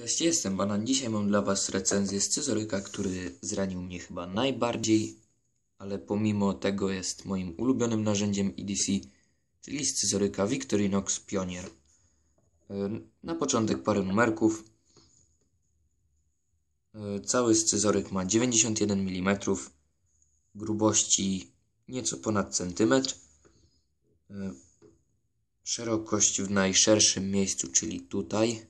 Cześć, jestem Banan. Dzisiaj mam dla Was recenzję scyzoryka, który zranił mnie chyba najbardziej, ale pomimo tego jest moim ulubionym narzędziem EDC, czyli scyzoryka Victorinox Pionier. Na początek parę numerków. Cały scyzoryk ma 91 mm, grubości nieco ponad centymetr, szerokość w najszerszym miejscu, czyli tutaj,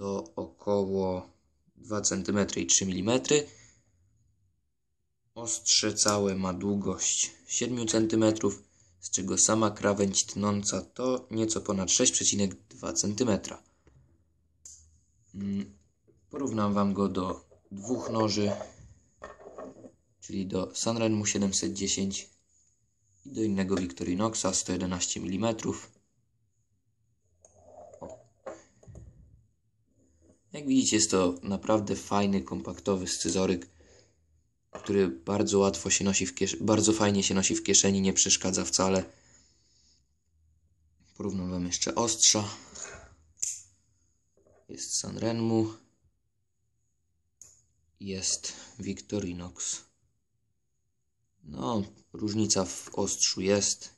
to około 2 cm i 3 mm. Ostrze całe ma długość 7 cm, z czego sama krawędź tnąca to nieco ponad 6,2 cm. Mm, porównam Wam go do dwóch noży, czyli do Sanremu 710 i do innego Victorinoxa 111 mm. Jak widzicie, jest to naprawdę fajny, kompaktowy scyzoryk, który bardzo łatwo się nosi w kieszeni, bardzo fajnie się nosi w kieszeni, nie przeszkadza wcale. Porównam wam jeszcze ostrza. Jest Sanrenmu. Jest Victorinox. No, różnica w ostrzu jest,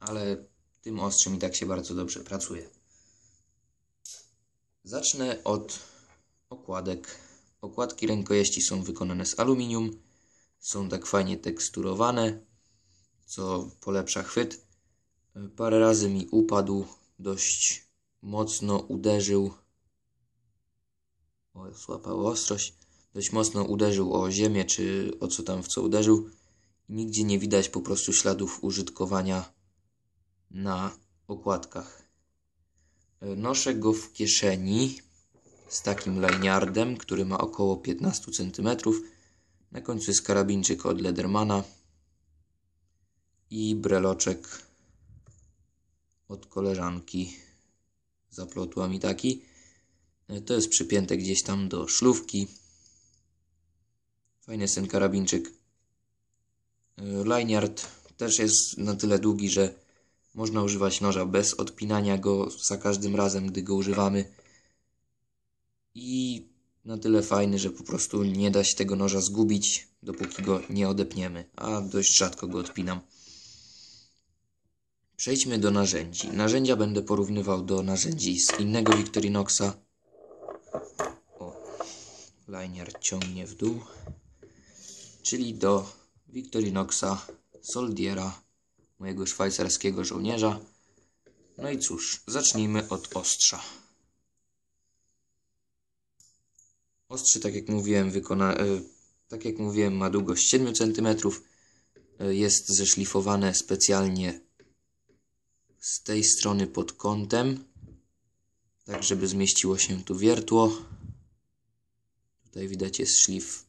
ale tym ostrzem i tak się bardzo dobrze pracuje. Zacznę od okładek. Okładki rękojeści są wykonane z aluminium. Są tak fajnie teksturowane, co polepsza chwyt. Parę razy mi upadł, dość mocno uderzył. O, złapał ostrość. Dość mocno uderzył o ziemię, czy o co tam w co uderzył. Nigdzie nie widać po prostu śladów użytkowania na okładkach. Noszę go w kieszeni z takim liniardem, który ma około 15 cm. Na końcu jest karabinczyk od Ledermana i breloczek od koleżanki. Zaplotła mi taki. To jest przypięte gdzieś tam do szlówki. Fajny jest ten karabinczyk. Liniard też jest na tyle długi, że można używać noża bez odpinania go za każdym razem, gdy go używamy. I na tyle fajny, że po prostu nie da się tego noża zgubić, dopóki go nie odepniemy, a dość rzadko go odpinam. Przejdźmy do narzędzi. Narzędzia będę porównywał do narzędzi z innego Victorinoxa. O, liner ciągnie w dół. Czyli do Victorinoxa Soldiera mojego szwajcarskiego żołnierza. No i cóż, zacznijmy od ostrza. Ostrze, tak jak mówiłem, wykona... E, tak jak mówiłem ma długość 7 cm. E, jest zeszlifowane specjalnie z tej strony pod kątem, tak żeby zmieściło się tu wiertło. Tutaj widać jest szlif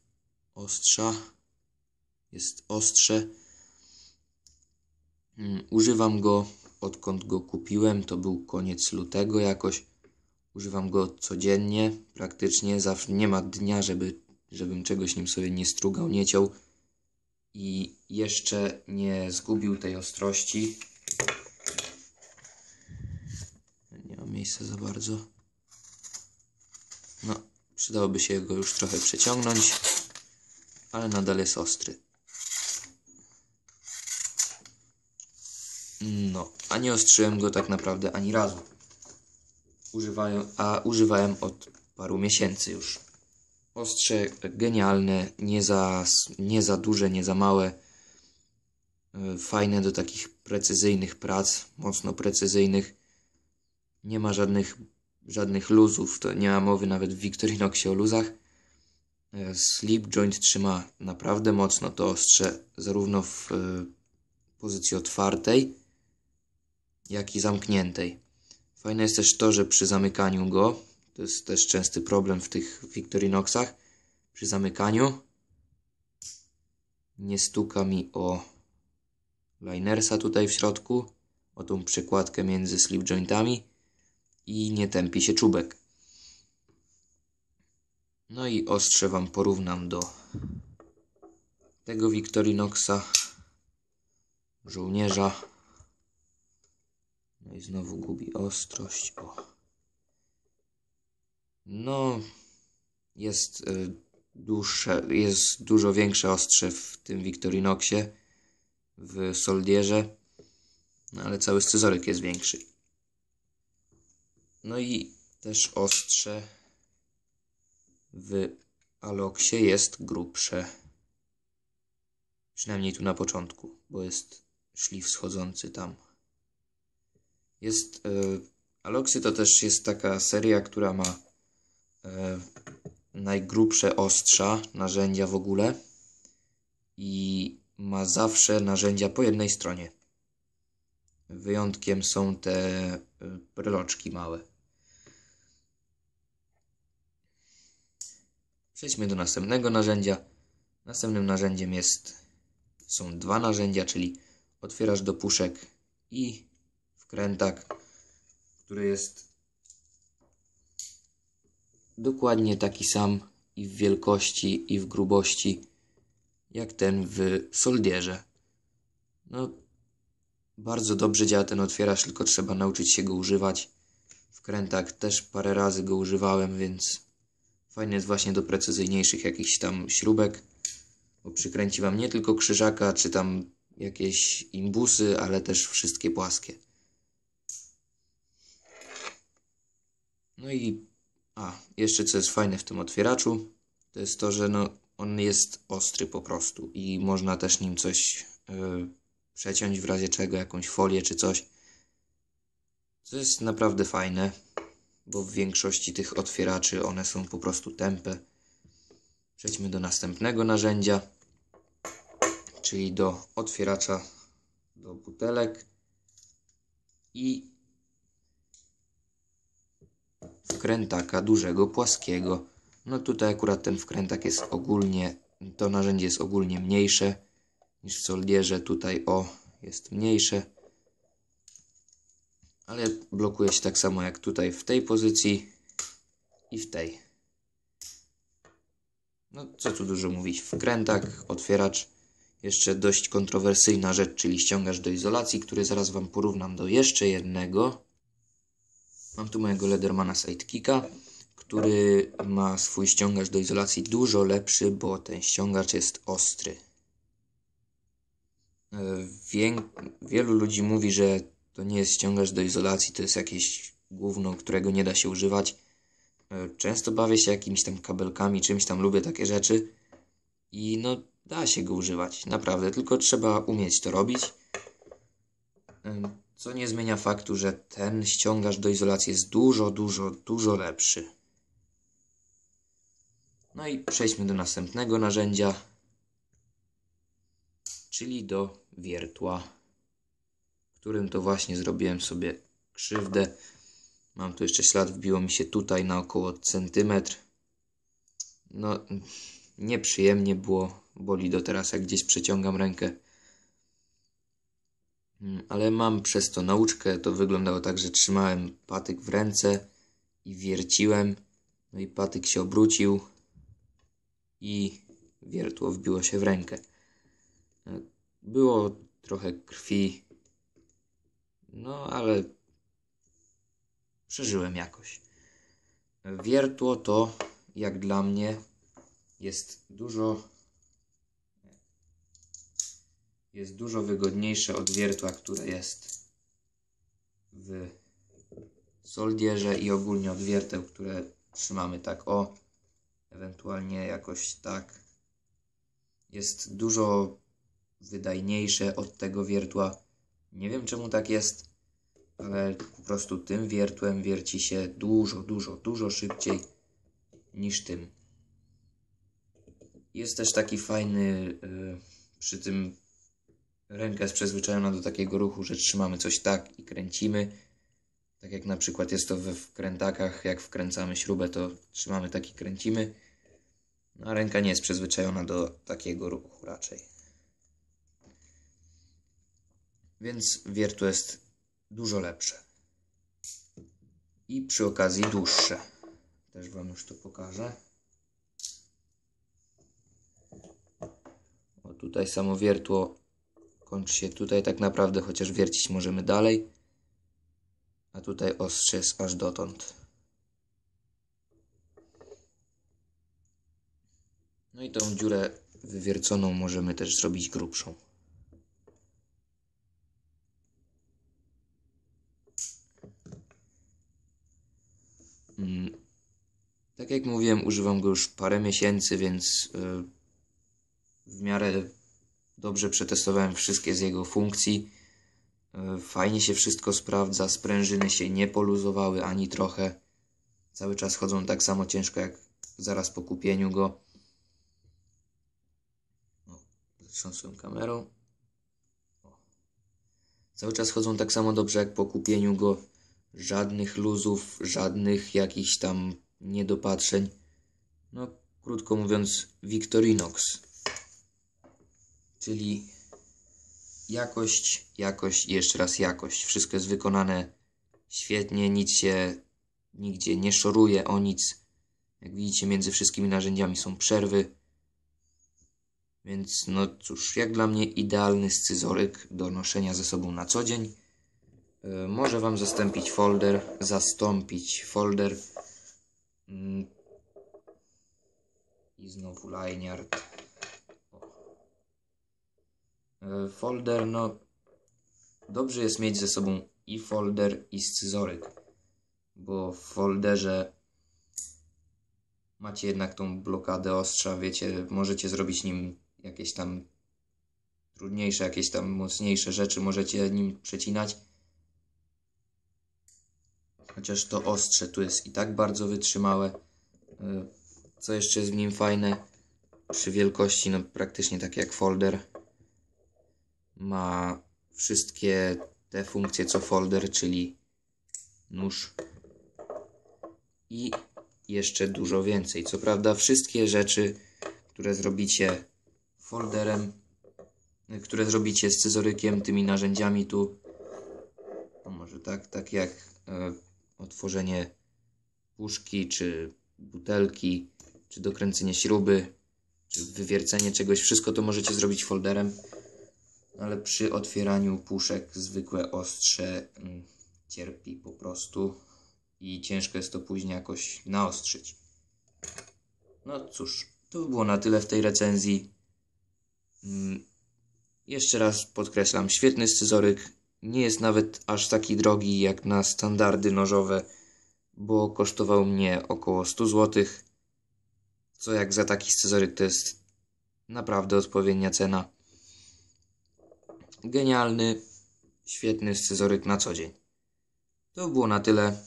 ostrza, jest ostrze. Mm, używam go odkąd go kupiłem, to był koniec lutego jakoś. Używam go codziennie, praktycznie zawsze nie ma dnia, żeby, żebym czegoś nim sobie nie strugał, nie ciął i jeszcze nie zgubił tej ostrości. Nie ma miejsca za bardzo. No, przydałoby się go już trochę przeciągnąć, ale nadal jest ostry. No, a nie ostrzyłem go tak naprawdę ani razu. Używają, a używałem od paru miesięcy już. Ostrze genialne, nie za, nie za duże, nie za małe. E, fajne do takich precyzyjnych prac, mocno precyzyjnych. Nie ma żadnych, żadnych luzów, to nie ma mowy nawet w Victorinoxie o luzach. E, slip joint trzyma naprawdę mocno to ostrze, zarówno w e, pozycji otwartej, jak i zamkniętej. Fajne jest też to, że przy zamykaniu go, to jest też częsty problem w tych Victorinoxach, przy zamykaniu nie stuka mi o linersa tutaj w środku, o tą przekładkę między slip jointami i nie tępi się czubek. No i ostrze Wam porównam do tego Victorinoxa żołnierza no i znowu gubi ostrość. O. No, jest y, dłuższe, jest dużo większe ostrze w tym Victorinoxie, w Soldierze, no ale cały scyzoryk jest większy. No i też ostrze w Aloksie jest grubsze. Przynajmniej tu na początku, bo jest szlif schodzący tam. Jest, y, e, Aloxy to też jest taka seria, która ma y, najgrubsze ostrza, narzędzia w ogóle i ma zawsze narzędzia po jednej stronie. Wyjątkiem są te bryloczki e, małe. Przejdźmy do następnego narzędzia. Następnym narzędziem jest, są dwa narzędzia, czyli otwierasz do puszek i krętak, który jest dokładnie taki sam i w wielkości i w grubości jak ten w Soldierze. No, bardzo dobrze działa ten otwieracz, tylko trzeba nauczyć się go używać. W krętach też parę razy go używałem, więc fajny jest właśnie do precyzyjniejszych jakichś tam śrubek, bo przykręci Wam nie tylko krzyżaka, czy tam jakieś imbusy, ale też wszystkie płaskie. No i a, jeszcze co jest fajne w tym otwieraczu, to jest to, że no, on jest ostry po prostu i można też nim coś yy, przeciąć w razie czego, jakąś folię czy coś. Co jest naprawdę fajne, bo w większości tych otwieraczy one są po prostu tępe. Przejdźmy do następnego narzędzia, czyli do otwieracza do butelek i wkrętaka dużego, płaskiego. No tutaj akurat ten wkrętak jest ogólnie, to narzędzie jest ogólnie mniejsze niż w solierze. Tutaj o, jest mniejsze. Ale blokuje się tak samo jak tutaj w tej pozycji i w tej. No co tu dużo mówić, wkrętak, otwieracz. Jeszcze dość kontrowersyjna rzecz, czyli ściągasz do izolacji, który zaraz Wam porównam do jeszcze jednego. Mam tu mojego Ledermana Sidekicka, który ma swój ściągacz do izolacji dużo lepszy, bo ten ściągacz jest ostry. E, Wie, wielu ludzi mówi, że to nie jest ściągacz do izolacji, to jest jakieś gówno, którego nie da się używać. E, często bawię się jakimiś tam kabelkami, czymś tam, lubię takie rzeczy. I no, da się go używać, naprawdę, tylko trzeba umieć to robić. E, co nie zmienia faktu, że ten ściągacz do izolacji jest dużo, dużo, dużo lepszy. No i przejdźmy do następnego narzędzia, czyli do wiertła, którym to właśnie zrobiłem sobie krzywdę. Mam tu jeszcze ślad, wbiło mi się tutaj na około centymetr. No, nieprzyjemnie było, boli do teraz, jak gdzieś przeciągam rękę. Mm, ale mam przez to nauczkę. To wyglądało tak, że trzymałem patyk w ręce i wierciłem. No i patyk się obrócił i wiertło wbiło się w rękę. E, było trochę krwi, no ale przeżyłem jakoś. E, wiertło to, jak dla mnie, jest dużo jest dużo wygodniejsze od wiertła, które jest w soldierze i ogólnie od wierteł, które trzymamy tak o, ewentualnie jakoś tak. Jest dużo wydajniejsze od tego wiertła. Nie wiem czemu tak jest, ale po prostu tym wiertłem wierci się dużo, dużo, dużo szybciej niż tym. Jest też taki fajny yy, przy tym Ręka jest przyzwyczajona do takiego ruchu, że trzymamy coś tak i kręcimy. Tak jak na przykład jest to we wkrętakach, jak wkręcamy śrubę, to trzymamy tak i kręcimy. No, a ręka nie jest przyzwyczajona do takiego ruchu raczej. Więc wiertło jest dużo lepsze. I przy okazji dłuższe. Też Wam już to pokażę. O, tutaj samo wiertło kończy się tutaj tak naprawdę, chociaż wiercić możemy dalej. A tutaj ostrze jest aż dotąd. No i tą dziurę wywierconą możemy też zrobić grubszą. Mm. Tak jak mówiłem, używam go już parę miesięcy, więc y, w miarę Dobrze przetestowałem wszystkie z jego funkcji. E, fajnie się wszystko sprawdza, sprężyny się nie poluzowały ani trochę. Cały czas chodzą tak samo ciężko jak zaraz po kupieniu go. zatrząsłem kamerą. Cały czas chodzą tak samo dobrze jak po kupieniu go. Żadnych luzów, żadnych jakichś tam niedopatrzeń. No, krótko mówiąc, Victorinox czyli jakość, jakość i jeszcze raz jakość. Wszystko jest wykonane świetnie, nic się nigdzie nie szoruje o nic. Jak widzicie, między wszystkimi narzędziami są przerwy. Więc no cóż, jak dla mnie idealny scyzoryk do noszenia ze sobą na co dzień. Yy, może Wam zastąpić folder, zastąpić folder. Yy. I znowu lineart. E, folder, no dobrze jest mieć ze sobą i folder i scyzoryk, bo w folderze macie jednak tą blokadę ostrza, wiecie, możecie zrobić nim jakieś tam trudniejsze, jakieś tam mocniejsze rzeczy, możecie nim przecinać. Chociaż to ostrze tu jest i tak bardzo wytrzymałe. E, co jeszcze jest w nim fajne? Przy wielkości, no praktycznie tak jak folder ma wszystkie te funkcje co folder, czyli nóż i jeszcze dużo więcej. Co prawda wszystkie rzeczy, które zrobicie folderem, które zrobicie z scyzorykiem, tymi narzędziami tu, no może tak, tak jak e, otworzenie puszki, czy butelki, czy dokręcenie śruby, czy wywiercenie czegoś, wszystko to możecie zrobić folderem ale przy otwieraniu puszek zwykłe ostrze mm, cierpi po prostu i ciężko jest to później jakoś naostrzyć. No cóż, to by było na tyle w tej recenzji. Mm, jeszcze raz podkreślam, świetny scyzoryk. Nie jest nawet aż taki drogi jak na standardy nożowe, bo kosztował mnie około 100 zł. Co jak za taki scyzoryk to jest naprawdę odpowiednia cena. Genialny, świetny scyzoryk na co dzień. To było na tyle.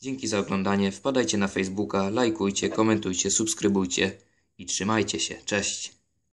Dzięki za oglądanie. Wpadajcie na Facebooka, lajkujcie, komentujcie, subskrybujcie i trzymajcie się. Cześć!